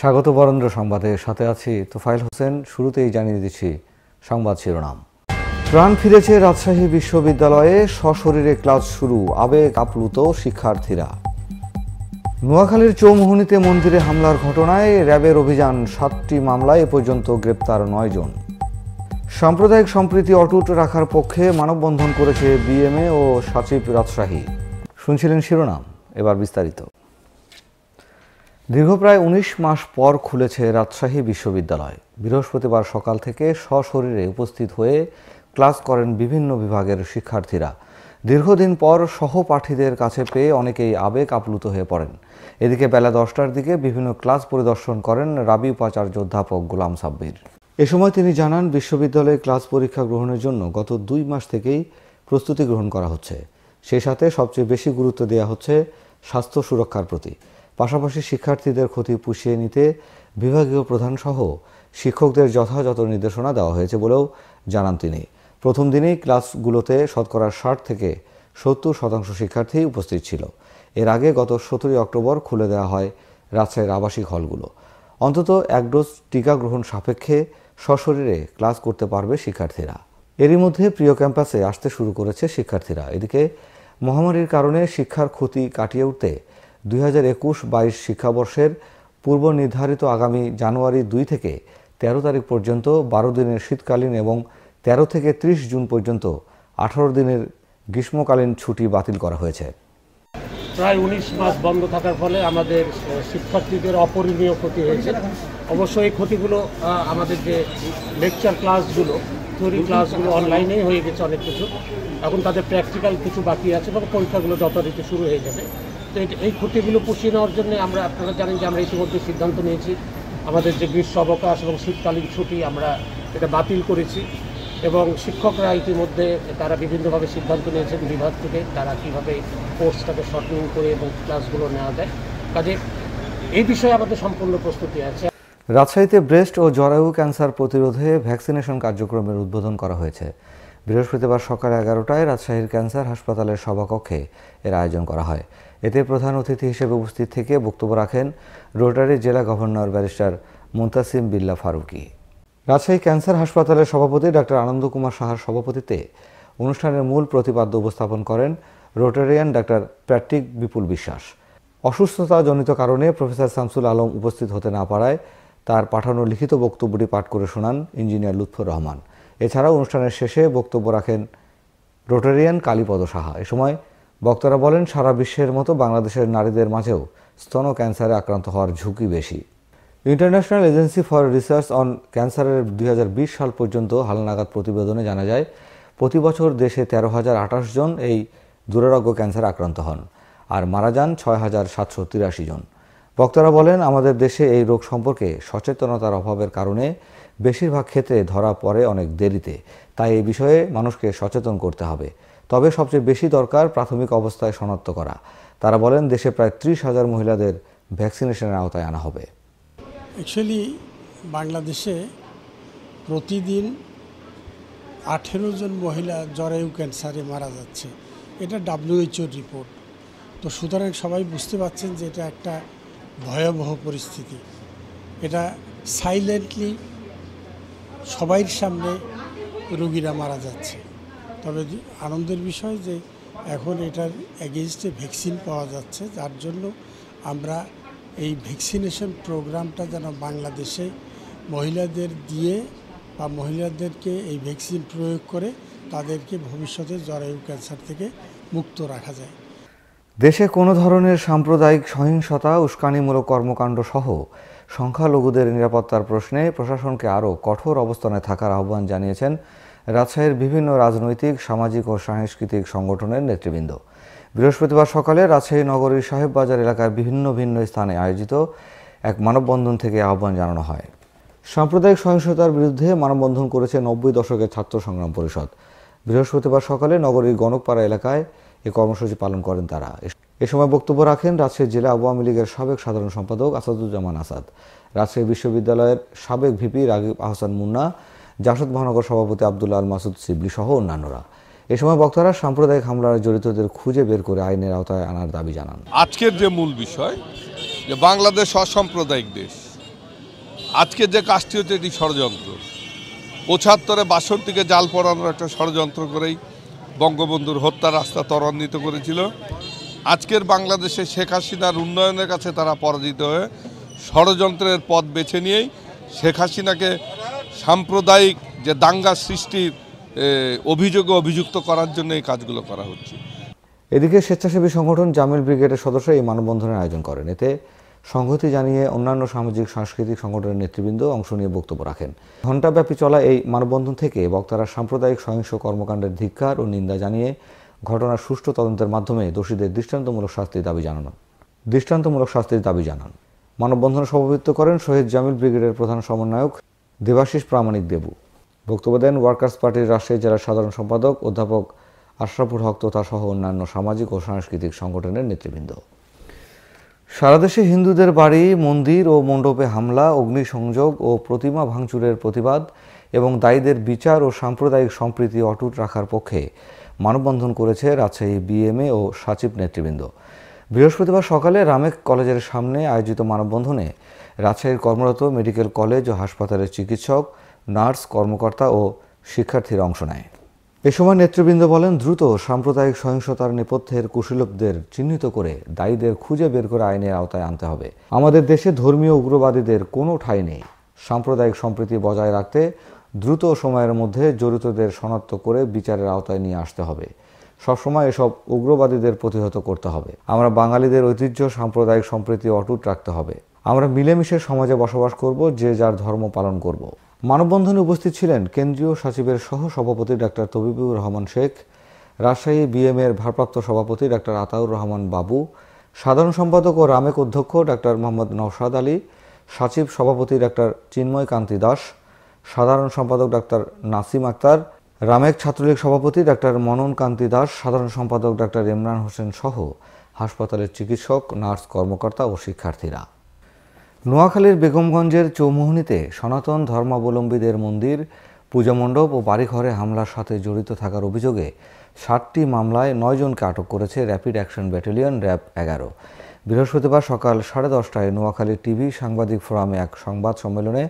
স্বাগত বরেন্দ্র সংবাদে সাথে আছি তোফাইল হোসেন শুরুতেই জানিয়ে দিচ্ছি সংবাদ শিরোনাম প্রাণ ফিরেছে রাজশাহী বিশ্ববিদ্যালয়ে সশরীরে ক্লাস শুরু আবেগ আপ্লুত শিক্ষার্থীরা নোয়াখালীর চৌমোহনীতে মন্দিরে হামলার ঘটনায় র্যাবের অভিযান সাতটি মামলায় এ পর্যন্ত গ্রেপ্তার নয় জন সাম্প্রদায়িক সম্প্রীতি অটুট রাখার পক্ষে মানববন্ধন করেছে বিএমএ ও সচিব রাজশাহী শুনছিলেন শিরোনাম এবার বিস্তারিত দীর্ঘ প্রায় উনিশ মাস পর খুলেছে রাজশাহী বিশ্ববিদ্যালয় বৃহস্পতিবার সকাল থেকে সশরীরে উপস্থিত হয়ে ক্লাস করেন বিভিন্ন বিভাগের শিক্ষার্থীরা দীর্ঘদিন পর সহপাঠীদের কাছে পেয়ে অনেকেই আবেগ আপ্লুত হয়ে পড়েন এদিকে বেলা দশটার দিকে বিভিন্ন ক্লাস পরিদর্শন করেন রাবি উপাচার্য অধ্যাপক গোলাম সাব্বির এ সময় তিনি জানান বিশ্ববিদ্যালয়ে ক্লাস পরীক্ষা গ্রহণের জন্য গত দুই মাস থেকেই প্রস্তুতি গ্রহণ করা হচ্ছে সেই সাথে সবচেয়ে বেশি গুরুত্ব দেওয়া হচ্ছে স্বাস্থ্য সুরক্ষার প্রতি পাশাপাশি শিক্ষার্থীদের ক্ষতি পুষিয়ে নিতে বিভাগীয় প্রধানসহ শিক্ষকদের যথাযথ নির্দেশনা দেওয়া হয়েছে বলেও জানান তিনি প্রথম দিনেই ক্লাসগুলোতে শতকরা ষাট থেকে সত্তর শতাংশ শিক্ষার্থী উপস্থিত ছিল এর আগে গত সতেরোই অক্টোবর খুলে দেওয়া হয় রাজশাহীর আবাসিক হলগুলো অন্তত এক ডোজ টিকা গ্রহণ সাপেক্ষে সশরীরে ক্লাস করতে পারবে শিক্ষার্থীরা এরই মধ্যে প্রিয় ক্যাম্পাসে আসতে শুরু করেছে শিক্ষার্থীরা এদিকে মহামারীর কারণে শিক্ষার ক্ষতি কাটিয়ে উঠতে দুই হাজার একুশ বাইশ শিক্ষাবর্ষের পূর্ব নির্ধারিত আগামী জানুয়ারি দুই থেকে ১৩ তারিখ পর্যন্ত বারো দিনের শীতকালীন এবং ১৩ থেকে ৩০ জুন পর্যন্ত আঠারো দিনের গ্রীষ্মকালীন ছুটি বাতিল করা হয়েছে প্রায় উনিশ মাস বন্ধ থাকার ফলে আমাদের শিক্ষার্থীদের অপরিণীয় ক্ষতি হয়েছে অবশ্য এই ক্ষতিগুলো আমাদের যে লেকচার ক্লাসগুলো থিওরি ক্লাসগুলো অনলাইনেই হয়ে গেছে অনেক কিছু এখন তাদের প্র্যাকটিক্যাল কিছু বাকি আছে এবং পরীক্ষাগুলো যথারীতি শুরু হয়ে যাবে এই ক্ষতিগুলো পুষিয়ে নেওয়ার জন্য আমরা আপনারা জানেন যে আমরা ইতিমধ্যে সিদ্ধান্ত নিয়েছি আমাদের যে গ্রীষ্ম অবকাশ এবং শীতকালীন ছুটি আমরা এটা বাতিল করেছি এবং শিক্ষকরা ইতিমধ্যে তারা বিভিন্নভাবে সিদ্ধান্ত নিয়েছেন বিভাগ থেকে তারা কীভাবে কোর্সটাকে শর্টিং করে এবং ক্লাসগুলো নেওয়া যায় কাজে এই বিষয়ে আমাদের সম্পূর্ণ প্রস্তুতি আছে রাজশাহীতে ব্রেস্ট ও জরায়ু ক্যান্সার প্রতিরোধে ভ্যাকসিনেশন কার্যক্রমের উদ্বোধন করা হয়েছে বৃহস্পতিবার সকাল এগারোটায় রাজশাহীর ক্যান্সার হাসপাতালের সভাকক্ষে এর আয়োজন করা হয় এতে প্রধান অতিথি হিসেবে উপস্থিত থেকে বক্তব্য রাখেন রোটারি জেলা গভর্নর ব্যারিস্টার মুন্তাসিম বিল্লা ফারুকি রাজশাহী ক্যান্সার হাসপাতালের সভাপতি ডাক্তার আনন্দ কুমার সাহার সভাপতিতে অনুষ্ঠানের মূল প্রতিপাদ্য উপস্থাপন করেন রোটারিয়ান ডাক্তার প্র্যাট্রিক বিপুল বিশ্বাস অসুস্থতাজনিত কারণে প্রফেসর শামসুল আলম উপস্থিত হতে না পারায় তার পাঠানো লিখিত বক্তব্যটি পাঠ করে শোনান ইঞ্জিনিয়ার লুৎফুর রহমান এছাড়াও অনুষ্ঠানের শেষে বক্তব্য রাখেন রোটারিয়ান কালীপদ সাহা এ সময় বক্তারা বলেন সারা বিশ্বের মতো বাংলাদেশের নারীদের মাঝেও স্তন ক্যান্সারে আক্রান্ত হওয়ার ঝুঁকি বেশি international agency for research on ক্যান্সারের দুই সাল পর্যন্ত হালনাগাদ প্রতিবেদনে জানা যায় প্রতি বছর দেশে তেরো হাজার আঠাশ জন এই দুরারোগ্য ক্যান্সারে আক্রান্ত হন আর মারা যান ছয় হাজার সাতশো তিরাশি জন বক্তারা বলেন আমাদের দেশে এই রোগ সম্পর্কে সচেতনতার অভাবের কারণে বেশিরভাগ ক্ষেত্রে ধরা পড়ে অনেক দেরিতে তাই এই বিষয়ে মানুষকে সচেতন করতে হবে তবে সবচেয়ে বেশি দরকার প্রাথমিক অবস্থায় শনাক্ত করা তারা বলেন দেশে প্রায় ত্রিশ হাজার মহিলাদের ভ্যাকসিনেশনের আওতায় আনা হবে অ্যাকচুয়ালি বাংলাদেশে প্রতিদিন আঠেরো জন মহিলা জরায়ু ক্যান্সারে মারা যাচ্ছে এটা ডাব্লিউএইচওর রিপোর্ট তো সুতরাং সবাই বুঝতে পারছেন যে এটা একটা ভয়াবহ পরিস্থিতি এটা সাইলেন্টলি সবাইয়ের সামনে রুগীরা মারা যাচ্ছে তবে আনন্দের বিষয় যে এখন এটার এগেনস্টে ভ্যাকসিন পাওয়া যাচ্ছে যার জন্য আমরা এই ভ্যাকসিনেশন প্রোগ্রামটা যেন বাংলাদেশে মহিলাদের দিয়ে বা মহিলাদেরকে এই ভ্যাকসিন প্রয়োগ করে তাদেরকে ভবিষ্যতে জরায়ু ক্যান্সার থেকে মুক্ত রাখা যায় দেশে কোনো ধরনের সাম্প্রদায়িক সহিংসতা উস্কানিমূলক কর্মকাণ্ড সহ সংখ্যালঘুদের নিরাপত্তার প্রশ্নে প্রশাসনকে আরও কঠোর অবস্থানে থাকার আহ্বান জানিয়েছেন রাজশাহীর বিভিন্ন রাজনৈতিক সামাজিক ও সাংস্কৃতিক সংগঠনের নেতৃবৃন্দ বৃহস্পতিবার সকালে রাজশাহী নগরীর সাহেববাজার এলাকার বিভিন্ন ভিন্ন স্থানে আয়োজিত এক মানববন্ধন থেকে আহ্বান জানানো হয় সাম্প্রদায়িক সহিংসতার বিরুদ্ধে মানববন্ধন করেছে নব্বই দশকের ছাত্র সংগ্রাম পরিষদ বৃহস্পতিবার সকালে নগরীর গণকপাড়া এলাকায় এ কর্মসূচি পালন করেন তারা এ সময় বক্তব্য রাখেন রাজশাহী জেলা আওয়ামী লীগের সাবেক সাধারণ সম্পাদক আসাদুজ্জামান আসাদ রাজশাহী বিশ্ববিদ্যালয়ের সাবেক ভিপি রাগিব আহসান মুন্না জাসদ মহানগর সভাপতি আব্দুল আল মাসুদ সিবলি সহ অন্যান্যরা এ সময় বক্তারা সাম্প্রদায়িক হামলার জড়িতদের খুঁজে বের করে আইনের আওতায় আনার দাবি জানান আজকের যে মূল বিষয় যে বাংলাদেশ অসাম্প্রদায়িক দেশ আজকের যে কাজটি হচ্ছে এটি ষড়যন্ত্র পঁচাত্তরে বাষট্টিকে জাল পড়ানোর একটা ষড়যন্ত্র করেই বঙ্গবন্ধুর হত্যা রাস্তা ত্বরান্বিত করেছিল আজকের বাংলাদেশে শেখ হাসিনার উন্নয়নের কাছে তারা পরাজিত হয়ে ষড়যন্ত্রের পথ বেছে নিয়েই শেখ হাসিনাকে সাম্প্রদায়িক যে দাঙ্গা সৃষ্টির অভিযোগে অভিযুক্ত করার জন্য এই কাজগুলো করা হচ্ছে এদিকে স্বেচ্ছাসেবী সংগঠন জামিল ব্রিগেডের সদস্য এই মানববন্ধনের আয়োজন করেন এতে সংহতি জানিয়ে অন্যান্য সামাজিক সাংস্কৃতিক সংগঠনের নেতৃবৃন্দ অংশ নিয়ে বক্তব্য রাখেন ঘণ্টাব্যাপী চলা এই মানববন্ধন থেকে বক্তারা সাম্প্রদায়িক সহিংস কর্মকাণ্ডের ধিক্ষার ও নিন্দা জানিয়ে ঘটনার সুষ্ঠু তদন্তের মাধ্যমে দোষীদের দৃষ্টান্তমূলক শাস্তির দাবি জানানো দৃষ্টান্তমূলক শাস্তির দাবি জানান মানববন্ধনে সভাপতিত্ব করেন শহীদ জামিল ব্রিগেডের প্রধান সমন্বয়ক দেবাশিস প্রামাণিক দেবু বক্তব্য দেন ওয়ার্কার্স পার্টির রাজশাহী জেলার সাধারণ সম্পাদক অধ্যাপক আশরাফুল হক তথা সহ অন্যান্য সামাজিক ও সাংস্কৃতিক সংগঠনের নেতৃবৃন্দ সারাদেশে হিন্দুদের বাড়ি মন্দির ও মণ্ডপে হামলা অগ্নিসংযোগ ও প্রতিমা ভাঙচুরের প্রতিবাদ এবং দায়ীদের বিচার ও সাম্প্রদায়িক সম্প্রীতি অটুট রাখার পক্ষে মানববন্ধন করেছে রাজশাহী বিএমএ ও সচিব নেতৃবৃন্দ বৃহস্পতিবার সকালে রামেক কলেজের সামনে আয়োজিত মানববন্ধনে রাজশাহীর কর্মরত মেডিকেল কলেজ ও হাসপাতালের চিকিৎসক নার্স কর্মকর্তা ও শিক্ষার্থীর অংশ নেয় এ সময় নেতৃবৃন্দ বলেন দ্রুত সাম্প্রদায়িক সহিংসতার নেপথ্যের কুশীলকদের চিহ্নিত করে দায়ীদের খুঁজে বের করে আইনের আওতায় আনতে হবে আমাদের দেশে ধর্মীয় উগ্রবাদীদের কোনো ঠাঁই নেই সাম্প্রদায়িক সম্প্রীতি বজায় রাখতে দ্রুত সময়ের মধ্যে জড়িতদের শনাক্ত করে বিচারের আওতায় নিয়ে আসতে হবে সবসময় এসব উগ্রবাদীদের প্রতিহত করতে হবে আমরা বাঙালিদের ঐতিহ্য সাম্প্রদায়িক সম্প্রীতি অটুট রাখতে হবে আমরা মিলেমিশে সমাজে বসবাস করব যে যার ধর্ম পালন করব মানববন্ধনে উপস্থিত ছিলেন কেন্দ্রীয় সচিবের সহ সভাপতি ডাক্তার তবিবুর রহমান শেখ রাজশাহী বিএম এর ভারপ্রাপ্ত সভাপতি ডাক্তার আতাউর রহমান বাবু সাধারণ সম্পাদক ও রামেক অধ্যক্ষ ডাক্তার মোহাম্মদ নওশাদ আলী সচিব সভাপতি ডাক্তার চিন্ময় কান্তি দাস সাধারণ সম্পাদক ডাক্তার নাসিম আক্তার রামেক ছাত্রলীগ সভাপতি ডাক্তার মনন কান্তি দাস সাধারণ সম্পাদক ডাক্তার ইমরান হোসেন সহ হাসপাতালের চিকিৎসক নার্স কর্মকর্তা ও শিক্ষার্থীরা নোয়াখালীর বেগমগঞ্জের চৌমোহনীতে সনাতন ধর্মাবলম্বীদের মন্দির পূজামণ্ডপ ও বাড়িঘরে হামলার সাথে জড়িত থাকার অভিযোগে ষাটটি মামলায় নয়জনকে আটক করেছে র্যাপিড অ্যাকশন ব্যাটালিয়ন র্যাব এগারো বৃহস্পতিবার সকাল সাড়ে দশটায় নোয়াখালী টিভি সাংবাদিক ফোরামে এক সংবাদ সম্মেলনে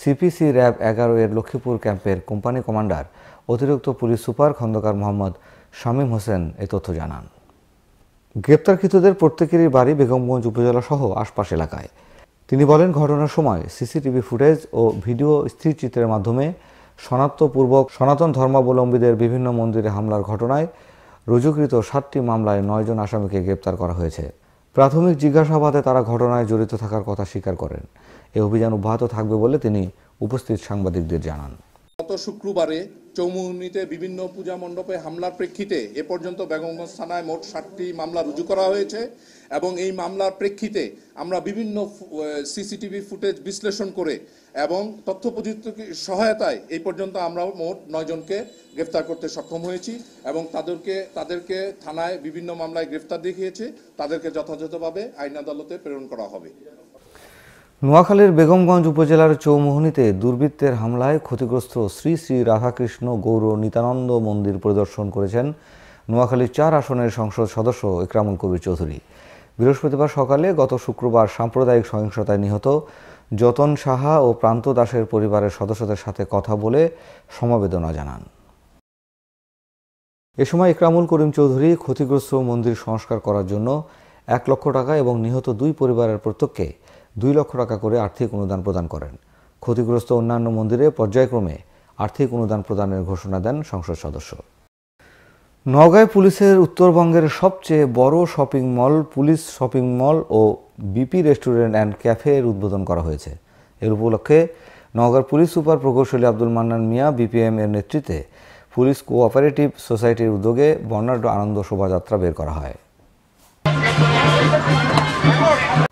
সিপিসি র্যাব এগারো এর লক্ষ্মীপুর ক্যাম্পের কোম্পানি কমান্ডার অতিরিক্ত পুলিশ সুপার খন্দকার মোহাম্মদ শামীম হোসেন এ তথ্য জানান গ্রেপ্তারকৃতদের প্রত্যেকেরই বাড়ি বেগমগঞ্জ উপজেলা সহ আশপাশ এলাকায় তিনি বলেন ঘটনার সময় সিসিটিভি ফুটেজ ও ভিডিও স্থিরচিত্রের মাধ্যমে শনাক্তপূর্বক সনাতন ধর্মাবলম্বীদের বিভিন্ন মন্দিরে হামলার ঘটনায় রুজুকৃত সাতটি মামলায় নয়জন আসামিকে গ্রেপ্তার করা হয়েছে প্রাথমিক জিজ্ঞাসাবাদে তারা ঘটনায় জড়িত থাকার কথা স্বীকার করেন এ অভিযান অব্যাহত থাকবে বলে তিনি উপস্থিত সাংবাদিকদের জানান গত শুক্রবারে চৌমুহনীতে বিভিন্ন পূজা মণ্ডপে হামলার প্রেক্ষিতে এ পর্যন্ত বেগমগঞ্জ থানায় মোট ষাটটি মামলা রুজু করা হয়েছে এবং এই মামলার প্রেক্ষিতে আমরা বিভিন্ন সিসিটিভি ফুটেজ বিশ্লেষণ করে এবং তথ্য প্রযুক্তির সহায়তায় এই পর্যন্ত আমরা মোট নয়জনকে গ্রেফতার করতে সক্ষম হয়েছি এবং তাদেরকে তাদেরকে থানায় বিভিন্ন মামলায় গ্রেফতার দেখিয়েছে তাদেরকে যথাযথভাবে আইন আদালতে প্রেরণ করা হবে নোয়াখালীর বেগমগঞ্জ উপজেলার চৌমোহনীতে দুর্বৃত্তের হামলায় ক্ষতিগ্রস্ত শ্রী শ্রী রাধাকৃষ্ণ গৌর নিতানন্দ মন্দির পরিদর্শন করেছেন নোয়াখালীর চার আসনের সংসদ সদস্য একরামুল কবির চৌধুরী বৃহস্পতিবার সকালে গত শুক্রবার সাম্প্রদায়িক সহিংসতায় নিহত যতন সাহা ও প্রান্ত দাসের পরিবারের সদস্যদের সাথে কথা বলে সমবেদনা জানান এ সময় ইকরামুল করিম চৌধুরী ক্ষতিগ্রস্ত মন্দির সংস্কার করার জন্য এক লক্ষ টাকা এবং নিহত দুই পরিবারের প্রত্যক্ষে দুই লক্ষ টাকা করে আর্থিক অনুদান প্রদান করেন ক্ষতিগ্রস্ত অন্যান্য মন্দিরে পর্যায়ক্রমে আর্থিক অনুদান প্রদানের ঘোষণা দেন সংসদ সদস্য নগাঁয় পুলিশের উত্তরবঙ্গের সবচেয়ে বড় shopping mall police shopping mall ও বিপি রেস্টুরেন্ট অ্যান্ড ক্যাফের উদ্বোধন করা হয়েছে এর উপলক্ষে নগর পুলিশ সুপার প্রকৌশলী আব্দুল মান্নান মিয়া বিপিএম এর নেতৃত্বে পুলিশ কোঅপারেটিভ সোসাইটির উদ্যোগে বর্ণাঢ্য আনন্দ শোভাযাত্রা বের করা হয়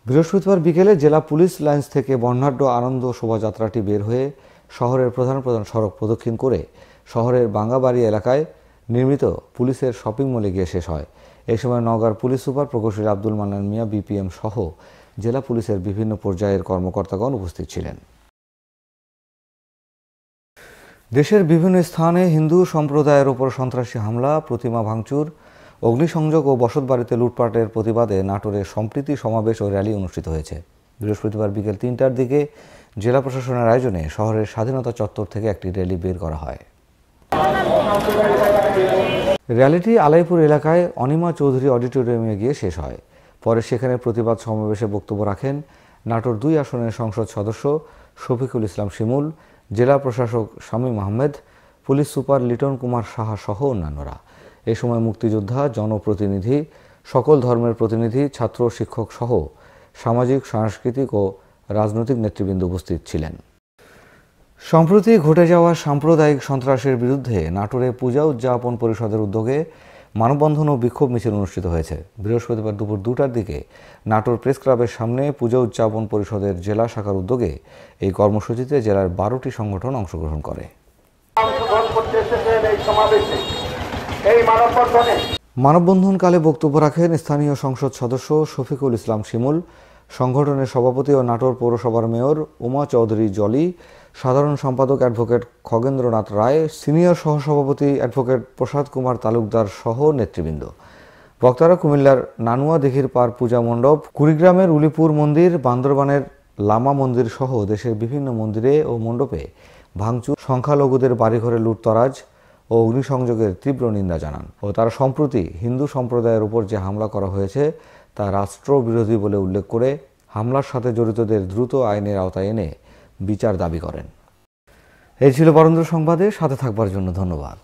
বৃহস্পতিবার বিকেলে জেলা পুলিশ লাইন্স থেকে বর্ণাঢ্য আনন্দ শোভাযাত্রাটি বের হয়ে শহরের প্রধান প্রধান সড়ক প্রদক্ষিণ করে শহরের বাঙ্গাবাড়ি এলাকায় নির্মিত পুলিশের শপিং মলে গিয়ে শেষ হয় এ সময় নগর পুলিশ সুপার প্রকৌশলী আব্দুল মান্নান মিয়া বিপিএম সহ জেলা পুলিশের বিভিন্ন পর্যায়ের কর্মকর্তাগণ উপস্থিত ছিলেন দেশের বিভিন্ন স্থানে হিন্দু সম্প্রদায়ের ওপর সন্ত্রাসী হামলা প্রতিমা ভাঙচুর অগ্নিসংযোগ ও বসতবাড়িতে লুটপাটের প্রতিবাদে নাটোরে সম্প্রীতি সমাবেশ ও র্যালি অনুষ্ঠিত হয়েছে বৃহস্পতিবার বিকেল তিনটার দিকে জেলা প্রশাসনের আয়োজনে শহরের স্বাধীনতা চত্বর থেকে একটি র্যালি বের করা হয় র্যালিটি আলাইপুর এলাকায় অনিমা চৌধুরী অডিটোরিয়ামে গিয়ে শেষ হয় পরে সেখানে প্রতিবাদ সমাবেশে বক্তব্য রাখেন নাটোর দুই আসনের সংসদ সদস্য শফিকুল ইসলাম শিমুল জেলা প্রশাসক শামীম আহমেদ পুলিশ সুপার লিটন কুমার সাহা সহ অন্যান্যরা এ সময় মুক্তিযোদ্ধা জনপ্রতিনিধি সকল ধর্মের প্রতিনিধি ছাত্র শিক্ষক সহ সামাজিক সাংস্কৃতিক ও রাজনৈতিক নেতৃবৃন্দ উপস্থিত ছিলেন সম্প্রতি ঘটে যাওয়া সাম্প্রদায়িক সন্ত্রাসের বিরুদ্ধে নাটোরে পূজা উদযাপন পরিষদের উদ্যোগে মানববন্ধন ও বিক্ষোভ মিছিল অনুষ্ঠিত হয়েছে বৃহস্পতিবার দুপুর দুটার দিকে নাটোর প্রেস ক্লাবের সামনে পূজা উদযাপন পরিষদের জেলা শাখার উদ্যোগে এই কর্মসূচিতে জেলার বারোটি সংগঠন অংশগ্রহণ করে মানববন্ধনকালে বক্তব্য রাখেন স্থানীয় সংসদ সদস্য শফিকুল ইসলাম শিমুল সংগঠনের সভাপতি ও নাটোর পৌরসভার মেয়র উমা চৌধুরী জলি সাধারণ সম্পাদক অ্যাডভোকেট খগেন্দ্রনাথ রায় সিনিয়র সহসভাপতি অ্যাডভোকেট প্রসাদ কুমার তালুকদার সহ নেতৃবৃন্দ বক্তারা কুমিল্লার নানুয়া দিঘির পার পূজা মণ্ডপ কুড়িগ্রামের উলিপুর মন্দির বান্দরবানের লামা মন্দির সহ দেশের বিভিন্ন মন্দিরে ও মণ্ডপে ভাঙচুর সংখ্যালঘুদের বাড়িঘরে লুটতরাজ ও অগ্নিসংযোগের তীব্র নিন্দা জানান ও তারা সম্প্রতি হিন্দু সম্প্রদায়ের উপর যে হামলা করা হয়েছে তা রাষ্ট্রবিরোধী বলে উল্লেখ করে হামলার সাথে জড়িতদের দ্রুত আইনের আওতায় এনে বিচার দাবি করেন এই ছিল বরেন্দ্র সংবাদে সাথে থাকবার জন্য ধন্যবাদ